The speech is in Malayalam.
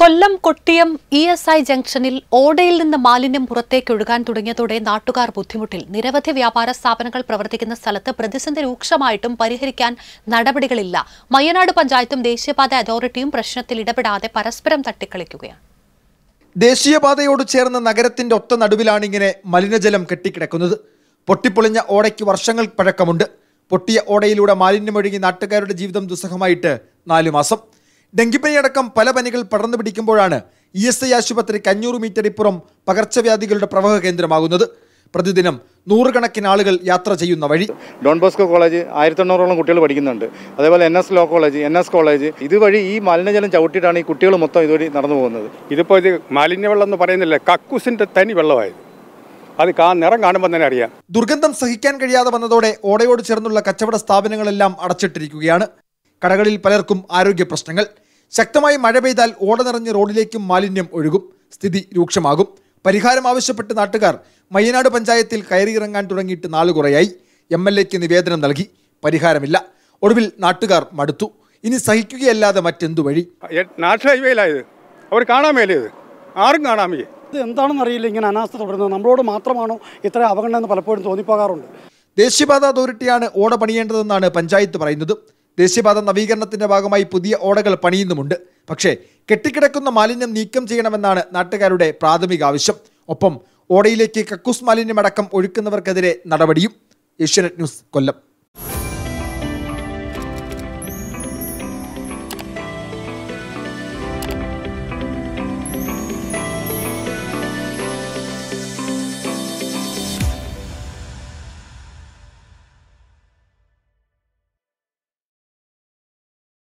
Kollam Kottiyam E S I ജംഗ്ഷനിൽ ഓടയിൽ നിന്ന് മാലിന്യം പുറത്തേക്ക് ഒഴുകാൻ തുടങ്ങിയതോടെ നാട്ടുകാർ ബുദ്ധിമുട്ടിൽ നിരവധി വ്യാപാര സ്ഥാപനങ്ങൾ പ്രവർത്തിക്കുന്ന സ്ഥലത്ത് പ്രതിസന്ധി രൂക്ഷമായിട്ടും പരിഹരിക്കാൻ നടപടികളില്ല മയ്യനാട് പഞ്ചായത്തും ദേശീയപാത അതോറിറ്റിയും പ്രശ്നത്തിൽ ഇടപെടാതെ പരസ്പരം തട്ടിക്കളിക്കുകയാണ് ദേശീയപാതയോട് ചേർന്ന നഗരത്തിന്റെ ഒത്ത നടുവിലാണ് ഇങ്ങനെ മലിനജലം കെട്ടിക്കിടക്കുന്നത് പൊട്ടിപ്പൊളിഞ്ഞ ഓടയ്ക്ക് വർഷങ്ങൾ പഴക്കമുണ്ട് പൊട്ടിയ ഓടയിലൂടെ മാലിന്യമൊഴുകി നാട്ടുകാരുടെ ജീവിതം ദുസ്സഹമായിട്ട് നാലു മാസം ഡെങ്കിപ്പനിയടക്കം പല പനികൾ പടർന്നു പിടിക്കുമ്പോഴാണ് ഇ എസ് ഐ ആശുപത്രിക്ക് അഞ്ഞൂറ് മീറ്റർ ഇപ്പുറം പകർച്ചവ്യാധികളുടെ പ്രവഹ കേന്ദ്രമാകുന്നത് പ്രതിദിനം നൂറുകണക്കിന് ആളുകൾ യാത്ര ചെയ്യുന്ന വഴി ഡോൺ ബോസ്കോ കോളേജ് എണ്ണൂറോളം കുട്ടികൾ പഠിക്കുന്നുണ്ട് അതേപോലെ N S law college N S college ഇതുവഴി ഈ മലിനജലം ചവിട്ടിയിട്ടാണ് ഈ കുട്ടികൾ മൊത്തം ഇതുവഴി നടന്നു പോകുന്നത് ഇതിപ്പോൾ ഇത് മാലിന്യവെള്ളം എന്ന് പറയുന്നില്ല കക്കൂസിന്റെ തനി വെള്ളമായത് അത് കാ നിറം കാണുമ്പോൾ തന്നെ അറിയാം ദുർഗന്ധം സഹിക്കാൻ കഴിയാതെ വന്നതോടെ ഓടയോട് ചേർന്നുള്ള കച്ചവട സ്ഥാപനങ്ങളെല്ലാം അടച്ചിട്ടിരിക്കുകയാണ് കടകളിൽ പലർക്കും ആരോഗ്യ പ്രശ്നങ്ങൾ ശക്തമായി മഴ പെയ്താൽ ഓട റോഡിലേക്കും മാലിന്യം ഒഴുകും സ്ഥിതി രൂക്ഷമാകും പരിഹാരം ആവശ്യപ്പെട്ട് നാട്ടുകാർ മയ്യനാട് പഞ്ചായത്തിൽ കയറിയിറങ്ങാൻ തുടങ്ങിയിട്ട് നാളു കുറയായി എം എൽ എക്ക് നിവേദനം നൽകി പരിഹാരമില്ല ഒടുവിൽ നാട്ടുകാർ മടുത്തു ഇനി സഹിക്കുകയല്ലാതെ മറ്റെന്തു വഴി ആരും ഇത് എന്താണെന്ന് അറിയില്ല ഇങ്ങനെ അനാസ്ഥ തുടരുന്നത് നമ്മളോട് മാത്രമാണോ ഇത്ര അപകടം എന്ന് പലപ്പോഴും തോന്നിപ്പോകാറുണ്ട് ദേശീയപാത അതോറിറ്റിയാണ് ഓട പണിയേണ്ടതെന്നാണ് പഞ്ചായത്ത് പറയുന്നത് ദേശീയപാത നവീകരണത്തിന്റെ ഭാഗമായി പുതിയ ഓടകൾ പണിയുന്നുമുണ്ട് പക്ഷേ കെട്ടിക്കിടക്കുന്ന മാലിന്യം നീക്കം ചെയ്യണമെന്നാണ് നാട്ടുകാരുടെ പ്രാഥമിക ആവശ്യം ഒപ്പം ഓടയിലേക്ക് കക്കൂസ് മാലിന്യമടക്കം ഒഴുക്കുന്നവർക്കെതിരെ നടപടിയും ഏഷ്യാനെറ്റ് ന്യൂസ് കൊല്ലം